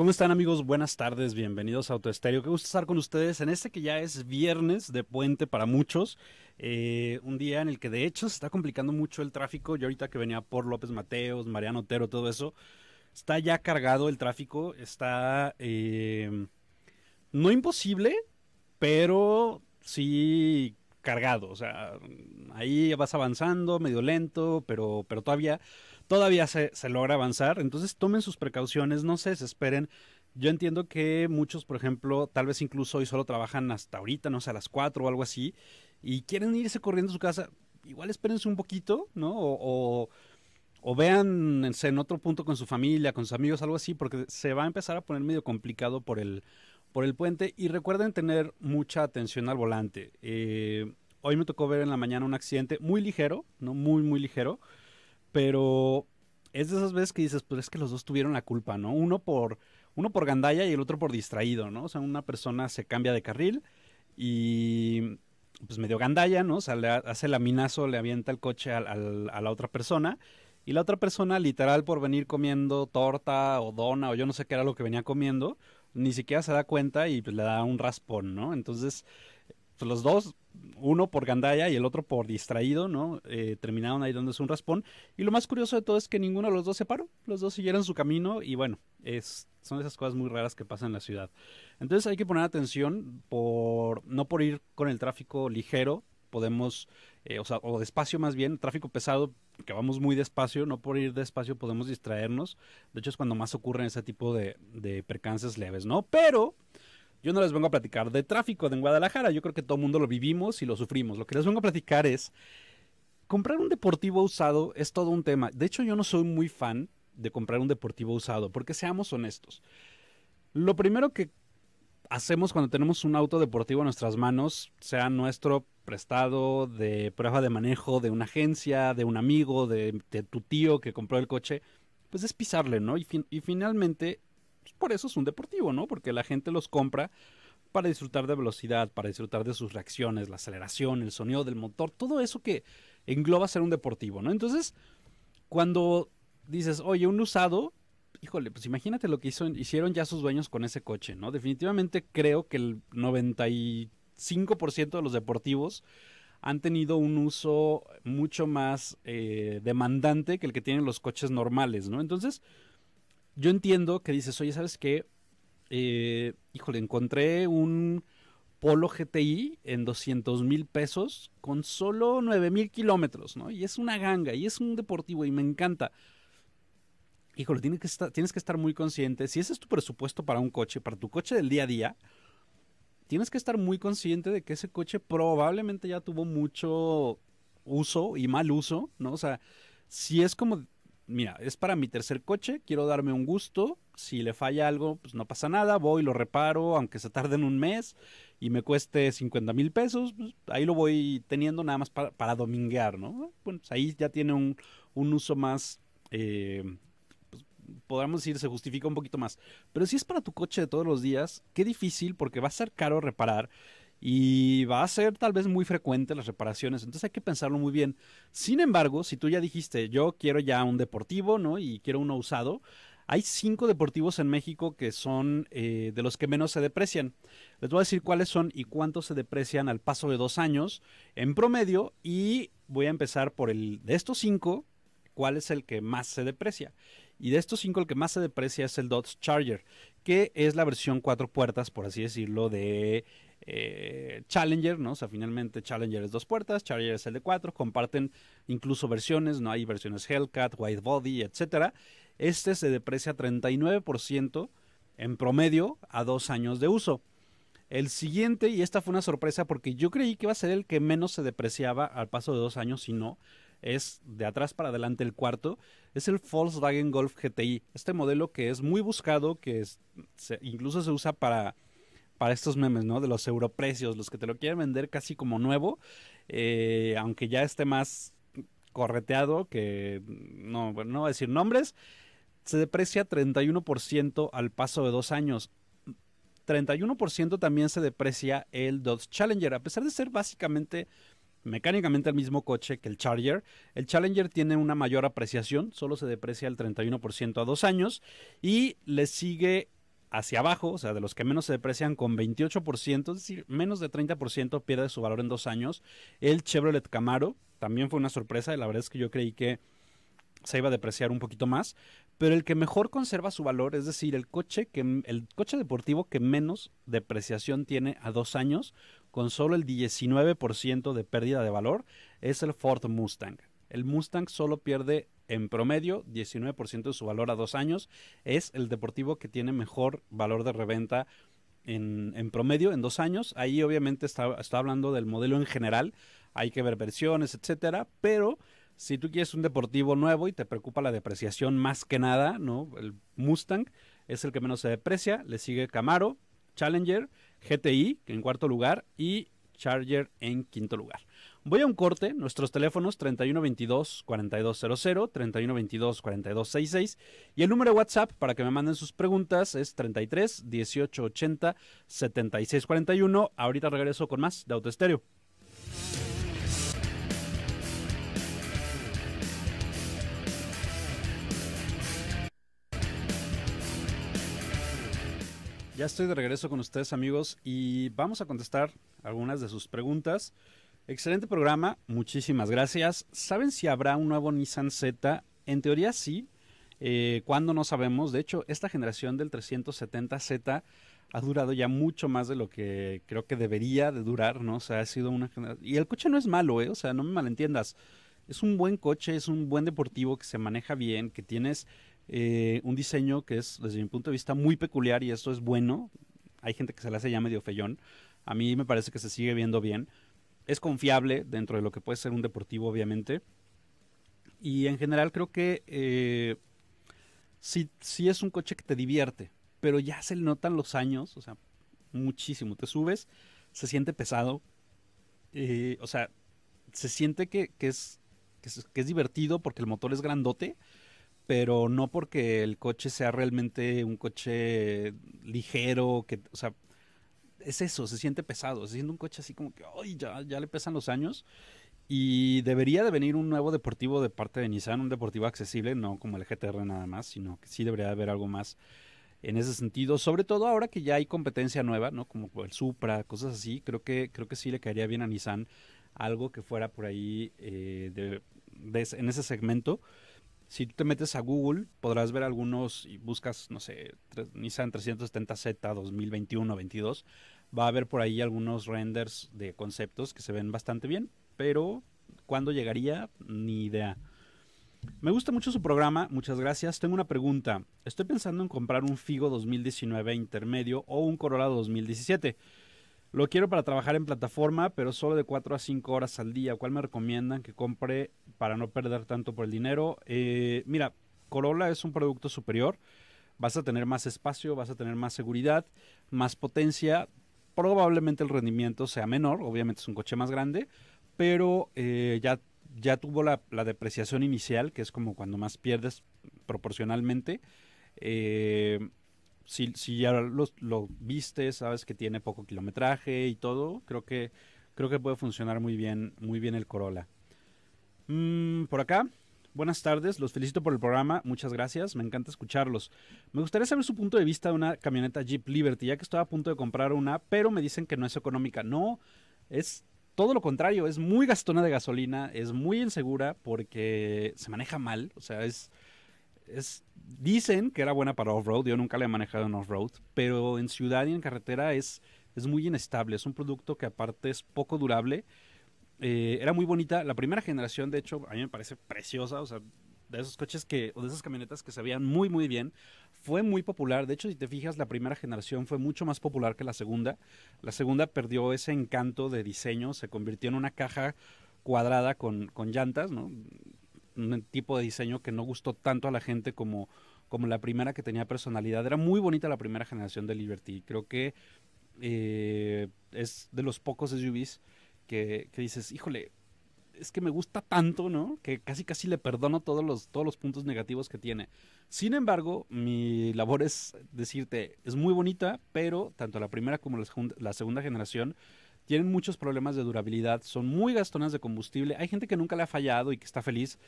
¿Cómo están amigos? Buenas tardes, bienvenidos a Autoestéreo. Qué gusto estar con ustedes en este que ya es viernes de puente para muchos. Eh, un día en el que de hecho se está complicando mucho el tráfico. Yo ahorita que venía por López Mateos, Mariano Otero, todo eso, está ya cargado el tráfico. Está eh, no imposible, pero sí cargado. O sea, ahí vas avanzando, medio lento, pero, pero todavía todavía se, logra avanzar. Entonces tomen sus precauciones, no se desesperen. Yo entiendo que muchos, por ejemplo, tal vez incluso hoy solo trabajan hasta ahorita, no sé, a las 4 o algo así, y quieren irse corriendo a su casa. Igual espérense un poquito, ¿no? O, o, en otro punto con su familia, con sus amigos, algo así, porque se va a empezar a poner medio complicado por el, por el puente. Y recuerden tener mucha atención al volante. Eh, hoy me tocó ver en la mañana un accidente muy ligero, ¿no? Muy, muy ligero pero es de esas veces que dices, pues es que los dos tuvieron la culpa, ¿no? Uno por, uno por gandalla y el otro por distraído, ¿no? O sea, una persona se cambia de carril y pues medio gandalla, ¿no? O sea, le hace el laminazo, le avienta el coche a la otra persona. Y la otra persona, literal, por venir comiendo torta o dona o yo no sé qué era lo que venía comiendo, ni siquiera se da cuenta y pues, le da un raspón, ¿no? Entonces, pues, los dos uno por Gandaya y el otro por distraído, ¿no? Eh, terminaron ahí es un raspón. Y lo más curioso de todo es que ninguno de los dos se paró. Los dos siguieron su camino y bueno, es, son esas cosas muy raras que pasan en la ciudad. Entonces hay que poner atención por no por ir con el tráfico ligero, podemos, eh, o sea, o despacio más bien, tráfico pesado, que vamos muy despacio, no por ir despacio podemos distraernos. De hecho es cuando más ocurren ese tipo de, de percances leves, ¿no? Pero yo no les vengo a platicar de tráfico en Guadalajara, yo creo que todo el mundo lo vivimos y lo sufrimos. Lo que les vengo a platicar es, comprar un deportivo usado es todo un tema. De hecho, yo no soy muy fan de comprar un deportivo usado, porque seamos honestos. Lo primero que hacemos cuando tenemos un auto deportivo en nuestras manos, sea nuestro prestado, de prueba de manejo, de una agencia, de un amigo, de, tu tío que compró el coche, pues es pisarle, ¿no? y finalmente pues, por eso es un deportivo, ¿no? Porque la gente los compra para disfrutar de velocidad, para disfrutar de sus reacciones, la aceleración, el sonido del motor, todo eso que engloba ser un deportivo, ¿no? Entonces, cuando dices, oye, un usado, híjole, pues imagínate lo que hicieron ya sus dueños con ese coche, ¿no? Definitivamente creo que el 95% de los deportivos han tenido un uso mucho más eh, demandante que el que tienen los coches normales, ¿no? Entonces, yo entiendo que dices, oye, ¿sabes qué? Eh, híjole, encontré un Polo GTI en 200 mil pesos con solo 9 mil kilómetros, ¿no? Y es una ganga, y es un deportivo, y me encanta. Híjole, tienes que, tienes que estar muy consciente. Si ese es tu presupuesto para un coche, para tu coche del día a día, tienes que estar muy consciente de que ese coche probablemente ya tuvo mucho uso y mal uso, ¿no? O sea, si es como mira, es para mi tercer coche, quiero darme un gusto, si le falla algo, pues no pasa nada, voy, lo reparo, aunque se tarde en un mes y me cueste 50 mil pesos, pues ahí lo voy teniendo nada más para, dominguear, ¿no? Bueno, pues ahí ya tiene un, uso más, eh, pues podríamos decir, se justifica un poquito más. Pero si es para tu coche de todos los días, qué difícil porque va a ser caro reparar y va a ser tal vez muy frecuente las reparaciones, entonces hay que pensarlo muy bien. Sin embargo, si tú ya dijiste, yo quiero ya un deportivo, ¿no? Y quiero uno usado, hay cinco deportivos en México que son eh, de los que menos se deprecian. Les voy a decir cuáles son y cuántos se deprecian al paso de dos años en promedio y voy a empezar por el de estos cinco, cuál es el que más se deprecia. Y de estos cinco, el que más se deprecia es el Dodge Charger, que es la versión cuatro puertas, por así decirlo, de eh, Challenger, ¿no? O sea, finalmente Challenger es dos puertas, Challenger es el de cuatro, comparten incluso versiones, ¿no? Hay versiones Hellcat, Body, etcétera. Este se deprecia 39% en promedio a dos años de uso. El siguiente, y esta fue una sorpresa porque yo creí que iba a ser el que menos se depreciaba al paso de dos años, y no, es de atrás para adelante el cuarto, es el Volkswagen Golf GTI. Este modelo que es muy buscado, que es, incluso se usa para para estos memes, ¿no? De los europrecios, los que te lo quieren vender casi como nuevo, eh, aunque ya esté más correteado, que no, bueno, no voy a decir nombres, se deprecia 31% al paso de dos años. 31% también se deprecia el Dodge Challenger, a pesar de ser básicamente mecánicamente el mismo coche que el Charger. El Challenger tiene una mayor apreciación, solo se deprecia el 31% a dos años y le sigue hacia abajo, o sea, de los que menos se deprecian con 28%, es decir, menos de 30% pierde su valor en dos años. El Chevrolet Camaro también fue una sorpresa, y la verdad es que yo creí que se iba a depreciar un poquito más, pero el que mejor conserva su valor, es decir, el coche que el coche deportivo que menos depreciación tiene a dos años, con solo el 19% de pérdida de valor, es el Ford Mustang. El Mustang solo pierde en promedio 19% de su valor a dos años. Es el deportivo que tiene mejor valor de reventa en, promedio en dos años. Ahí obviamente está, hablando del modelo en general. Hay que ver versiones, etcétera. Pero si tú quieres un deportivo nuevo y te preocupa la depreciación más que nada, ¿no? El Mustang es el que menos se deprecia. Le sigue Camaro, Challenger, GTI en cuarto lugar y Charger en quinto lugar. Voy a un corte, nuestros teléfonos 3122-4200, 3122-4266 y el número de WhatsApp para que me manden sus preguntas es 33 1880 7641. Ahorita regreso con más de Autoestéreo. Ya estoy de regreso con ustedes amigos y vamos a contestar algunas de sus preguntas. Excelente programa, muchísimas gracias. ¿Saben si habrá un nuevo Nissan Z? En teoría sí, eh, cuando no sabemos. De hecho, esta generación del 370Z ha durado ya mucho más de lo que creo que debería de durar, ¿no? O sea, ha sido una Y el coche no es malo, ¿eh? O sea, no me malentiendas. Es un buen coche, es un buen deportivo que se maneja bien, que tienes eh, un diseño que es, desde mi punto de vista, muy peculiar y esto es bueno. Hay gente que se le hace ya medio feyón. A mí me parece que se sigue viendo bien es confiable dentro de lo que puede ser un deportivo, obviamente. Y en general creo que eh, sí, es un coche que te divierte, pero ya se le notan los años, o sea, muchísimo. Te subes, se siente pesado, eh, o sea, se siente que, es, es, divertido porque el motor es grandote, pero no porque el coche sea realmente un coche ligero, que, o sea, es eso, se siente pesado, se siente un coche así como que, ay, ya, ya le pesan los años. Y debería de venir un nuevo deportivo de parte de Nissan, un deportivo accesible, no como el GTR nada más, sino que sí debería de haber algo más en ese sentido, sobre todo ahora que ya hay competencia nueva, ¿no? Como el Supra, cosas así, creo que, creo que sí le caería bien a Nissan algo que fuera por ahí eh, en ese segmento. Si tú te metes a Google, podrás ver algunos y buscas, no sé, Nissan 370Z 2021-22 va a haber por ahí algunos renders de conceptos que se ven bastante bien, pero cuándo llegaría, ni idea. Me gusta mucho su programa, muchas gracias. Tengo una pregunta. Estoy pensando en comprar un Figo 2019 intermedio o un Corolla 2017. Lo quiero para trabajar en plataforma, pero solo de 4 a 5 horas al día. ¿Cuál me recomiendan que compre para no perder tanto por el dinero? Eh, mira, Corolla es un producto superior. Vas a tener más espacio, vas a tener más seguridad, más potencia, probablemente el rendimiento sea menor, obviamente es un coche más grande, pero eh, ya, ya tuvo la, depreciación inicial, que es como cuando más pierdes proporcionalmente. Eh, si, ya lo, viste, sabes que tiene poco kilometraje y todo, creo que, creo que puede funcionar muy bien, muy bien el Corolla. Mm, por acá, Buenas tardes, los felicito por el programa, muchas gracias, me encanta escucharlos. Me gustaría saber su punto de vista de una camioneta Jeep Liberty, ya que estoy a punto de comprar una, pero me dicen que no es económica. No, es todo lo contrario, es muy gastona de gasolina, es muy insegura porque se maneja mal, o sea, es... Es, dicen que era buena para off-road, yo nunca la he manejado en off-road, pero en ciudad y en carretera es, es muy inestable, es un producto que aparte es poco durable eh, era muy bonita. La primera generación, de hecho, a mí me parece preciosa. O sea, de esos coches que, o de esas camionetas que se veían muy, muy bien. Fue muy popular. De hecho, si te fijas, la primera generación fue mucho más popular que la segunda. La segunda perdió ese encanto de diseño. Se convirtió en una caja cuadrada con, llantas, Un tipo de diseño que no gustó tanto a la gente como, la primera que tenía personalidad. Era muy bonita la primera generación de Liberty. Creo que eh, es de los pocos SUVs que, dices, híjole, es que me gusta tanto, ¿no? Que casi casi le perdono todos los, todos los puntos negativos que tiene. Sin embargo, mi labor es decirte, es muy bonita, pero tanto la primera como la, la segunda generación tienen muchos problemas de durabilidad, son muy gastonas de combustible. Hay gente que nunca le ha fallado y que está feliz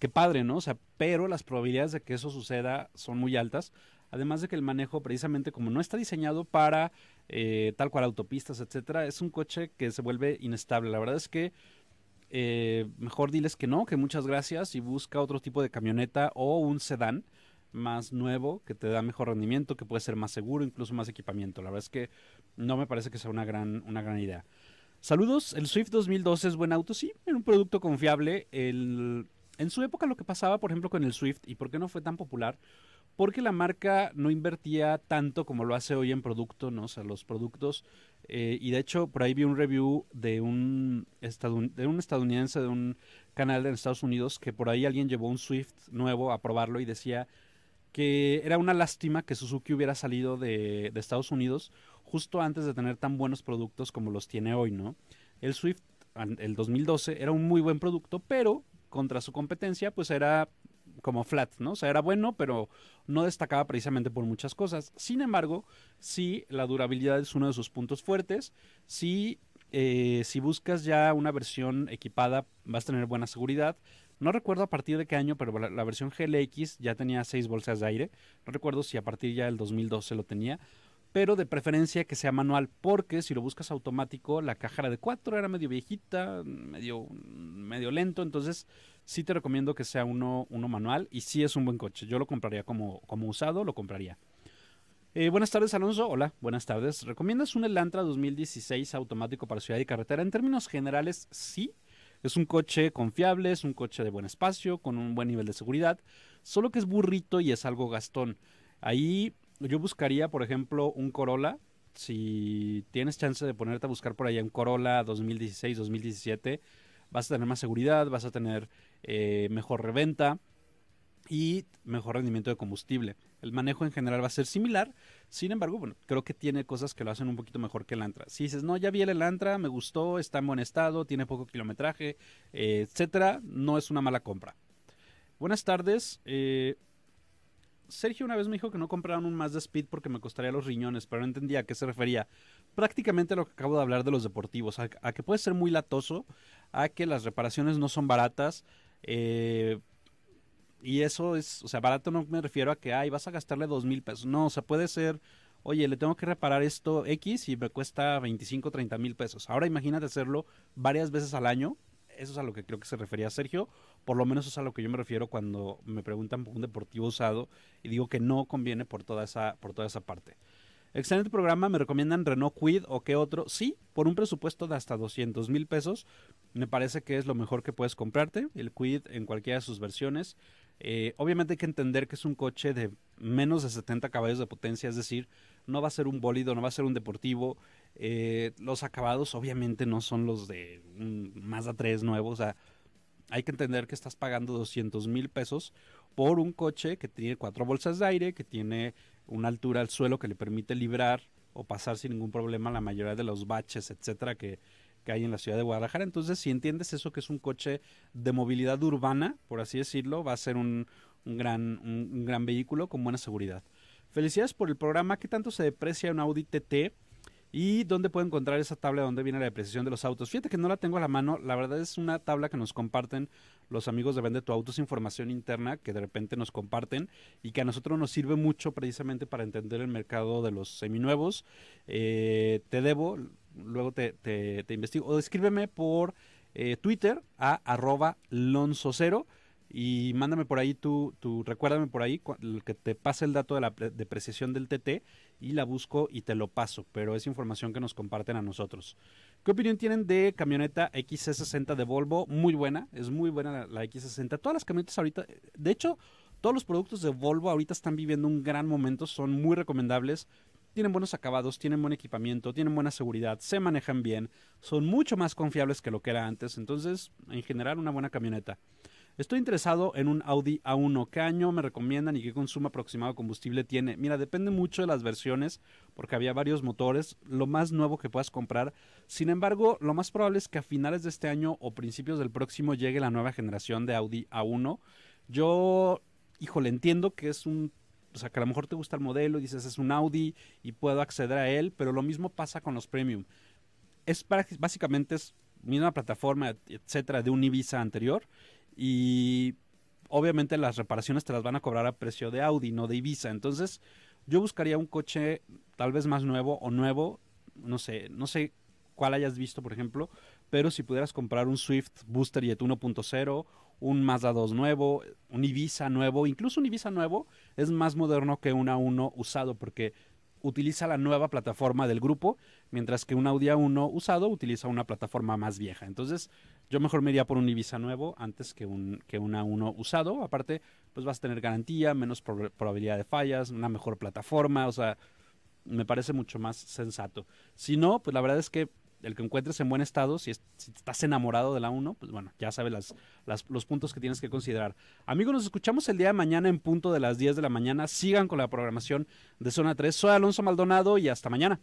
qué padre, ¿no? O sea, pero las probabilidades de que eso suceda son muy altas. Además de que el manejo, precisamente como no está diseñado para eh, tal cual autopistas, etcétera, es un coche que se vuelve inestable. La verdad es que eh, mejor diles que no, que muchas gracias y busca otro tipo de camioneta o un sedán más nuevo que te da mejor rendimiento, que puede ser más seguro, incluso más equipamiento. La verdad es que no me parece que sea una gran, una gran idea. Saludos, el Swift 2012 es buen auto, sí, era un producto confiable. El, en su época lo que pasaba, por ejemplo, con el Swift y por qué no fue tan popular, porque la marca no invertía tanto como lo hace hoy en producto, ¿no? O sea, los productos. Eh, y de hecho, por ahí vi un review de un, de un estadounidense de un canal en Estados Unidos que por ahí alguien llevó un Swift nuevo a probarlo y decía que era una lástima que Suzuki hubiera salido de, de Estados Unidos justo antes de tener tan buenos productos como los tiene hoy, ¿no? El Swift, el 2012, era un muy buen producto, pero contra su competencia, pues era como flat, ¿no? O sea, era bueno, pero no destacaba precisamente por muchas cosas. Sin embargo, sí, la durabilidad es uno de sus puntos fuertes. Sí, eh, si buscas ya una versión equipada, vas a tener buena seguridad. No recuerdo a partir de qué año, pero la, versión GLX ya tenía 6 bolsas de aire. No recuerdo si a partir ya del 2012 lo tenía pero de preferencia que sea manual, porque si lo buscas automático, la caja era de 4, era medio viejita, medio, medio lento, entonces sí te recomiendo que sea uno, uno manual y sí es un buen coche. Yo lo compraría como, como usado, lo compraría. Eh, buenas tardes, Alonso. Hola, buenas tardes. ¿Recomiendas un Elantra 2016 automático para ciudad y carretera? En términos generales, sí. Es un coche confiable, es un coche de buen espacio, con un buen nivel de seguridad, solo que es burrito y es algo gastón. Ahí yo buscaría, por ejemplo, un Corolla. Si tienes chance de ponerte a buscar por allá un Corolla 2016, 2017 vas a tener más seguridad, vas a tener eh, mejor reventa y mejor rendimiento de combustible. El manejo en general va a ser similar, sin embargo, bueno, creo que tiene cosas que lo hacen un poquito mejor que el Antra. Si dices, no, ya vi el Elantra, me gustó, está en buen estado, tiene poco kilometraje, etcétera, no es una mala compra. Buenas tardes. Eh, Sergio una vez me dijo que no compraron un de Speed porque me costaría los riñones, pero no entendía a qué se refería. Prácticamente a lo que acabo de hablar de los deportivos, a que puede ser muy latoso, a que las reparaciones no son baratas. Eh, y eso es, o sea, barato no me refiero a que, ay, vas a gastarle dos mil pesos. No, o sea, puede ser, oye, le tengo que reparar esto X y me cuesta 25, 30 mil pesos. Ahora imagínate hacerlo varias veces al año. Eso es a lo que creo que se refería Sergio. Por lo menos es a lo que yo me refiero cuando me preguntan por un deportivo usado y digo que no conviene por toda esa, por toda esa parte. Excelente programa, me recomiendan Renault Quid o qué otro. Sí, por un presupuesto de hasta 200 mil pesos, me parece que es lo mejor que puedes comprarte, el Quid en cualquiera de sus versiones. Eh, obviamente hay que entender que es un coche de menos de 70 caballos de potencia, es decir, no va a ser un bólido, no va a ser un deportivo. Eh, los acabados obviamente no son los de más de 3 nuevos. o sea, hay que entender que estás pagando 200 mil pesos por un coche que tiene cuatro bolsas de aire, que tiene una altura al suelo que le permite librar o pasar sin ningún problema la mayoría de los baches, etcétera, que, hay en la ciudad de Guadalajara. Entonces, si entiendes eso que es un coche de movilidad urbana, por así decirlo, va a ser un, gran, un, gran vehículo con buena seguridad. Felicidades por el programa. ¿Qué tanto se deprecia un Audi TT? ¿Y dónde puedo encontrar esa tabla donde viene la depreciación de los autos? Fíjate que no la tengo a la mano. La verdad es una tabla que nos comparten los amigos de Vende tu Auto es información interna que de repente nos comparten y que a nosotros nos sirve mucho precisamente para entender el mercado de los seminuevos. Eh, te debo, luego te, investigo. O escríbeme por eh, Twitter a arroba lonzocero y mándame por ahí tu, tu recuérdame por ahí que te pase el dato de la depreciación del TT y la busco y te lo paso, pero es información que nos comparten a nosotros. ¿Qué opinión tienen de camioneta XC60 de Volvo? Muy buena, es muy buena la, x 60 Todas las camionetas ahorita, de hecho, todos los productos de Volvo ahorita están viviendo un gran momento, son muy recomendables. Tienen buenos acabados, tienen buen equipamiento, tienen buena seguridad, se manejan bien, son mucho más confiables que lo que era antes. Entonces, en general, una buena camioneta. Estoy interesado en un Audi A1. ¿Qué año me recomiendan y qué consumo aproximado de combustible tiene? Mira, depende mucho de las versiones, porque había varios motores. Lo más nuevo que puedas comprar. Sin embargo, lo más probable es que a finales de este año o principios del próximo llegue la nueva generación de Audi A1. Yo, le entiendo que es un o sea, que a lo mejor te gusta el modelo y dices es un Audi y puedo acceder a él, pero lo mismo pasa con los premium. Es para, básicamente es misma plataforma, etcétera, de un Ibiza anterior y obviamente las reparaciones te las van a cobrar a precio de Audi, no de Ibiza. Entonces, yo buscaría un coche tal vez más nuevo o nuevo, no sé, no sé cuál hayas visto, por ejemplo, pero si pudieras comprar un Swift Booster Jet 1.0, un Mazda 2 nuevo, un Ibiza nuevo, incluso un Ibiza nuevo es más moderno que un a 1 usado porque utiliza la nueva plataforma del grupo, mientras que un Audi A1 usado utiliza una plataforma más vieja. Entonces, yo mejor me iría por un Ibiza nuevo antes que un, que A1 usado. Aparte, pues vas a tener garantía, menos probabilidad de fallas, una mejor plataforma, o sea, me parece mucho más sensato. Si no, pues la verdad es que el que encuentres en buen estado, si, estás enamorado de la 1, pues bueno, ya sabes las, los puntos que tienes que considerar. Amigos, nos escuchamos el día de mañana en punto de las 10 de la mañana. Sigan con la programación de Zona 3. Soy Alonso Maldonado y hasta mañana.